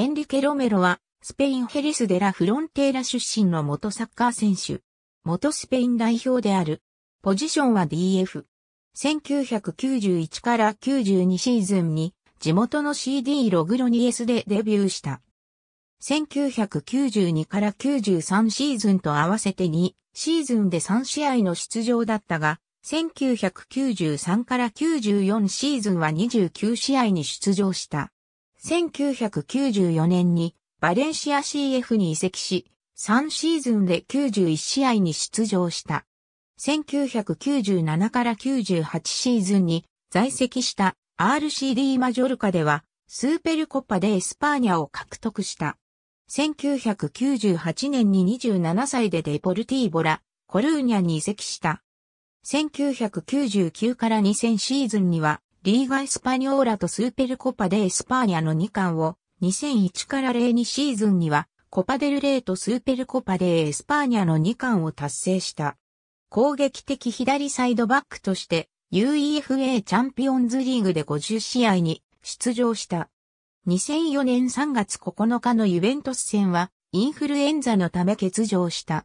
エンリケ・ロメロは、スペインヘリス・デラ・フロンテーラ出身の元サッカー選手。元スペイン代表である。ポジションは DF。1991から92シーズンに、地元の CD ログロニエスでデビューした。1992から93シーズンと合わせて2シーズンで3試合の出場だったが、1993から94シーズンは29試合に出場した。1994年にバレンシア CF に移籍し、3シーズンで91試合に出場した。1997から98シーズンに在籍した RCD マジョルカでは、スーペルコッパでエスパーニャを獲得した。1998年に27歳でデポルティーボラ、コルーニャに移籍した。1999から2000シーズンにはリーガ・エスパニョーラとスーペルコパ・デ・エスパーニャの2冠を2001から02シーズンにはコパデルレーとスーペルコパデ・エスパーニャの2冠を達成した。攻撃的左サイドバックとして UEFA チャンピオンズリーグで50試合に出場した。2004年3月9日のユベントス戦はインフルエンザのため欠場した。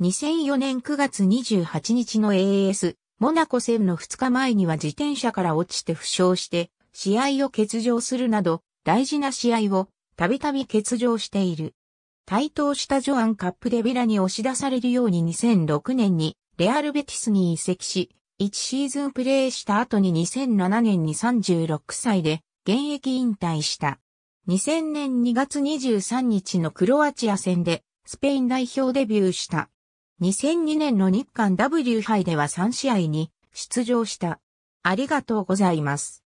2004年9月28日の AS モナコ戦の2日前には自転車から落ちて負傷して、試合を欠場するなど、大事な試合をたびたび欠場している。対等したジョアン・カップデビラに押し出されるように2006年にレアル・ベティスに移籍し、1シーズンプレーした後に2007年に36歳で現役引退した。2000年2月23日のクロアチア戦でスペイン代表デビューした。2002年の日韓 W 杯では3試合に出場した。ありがとうございます。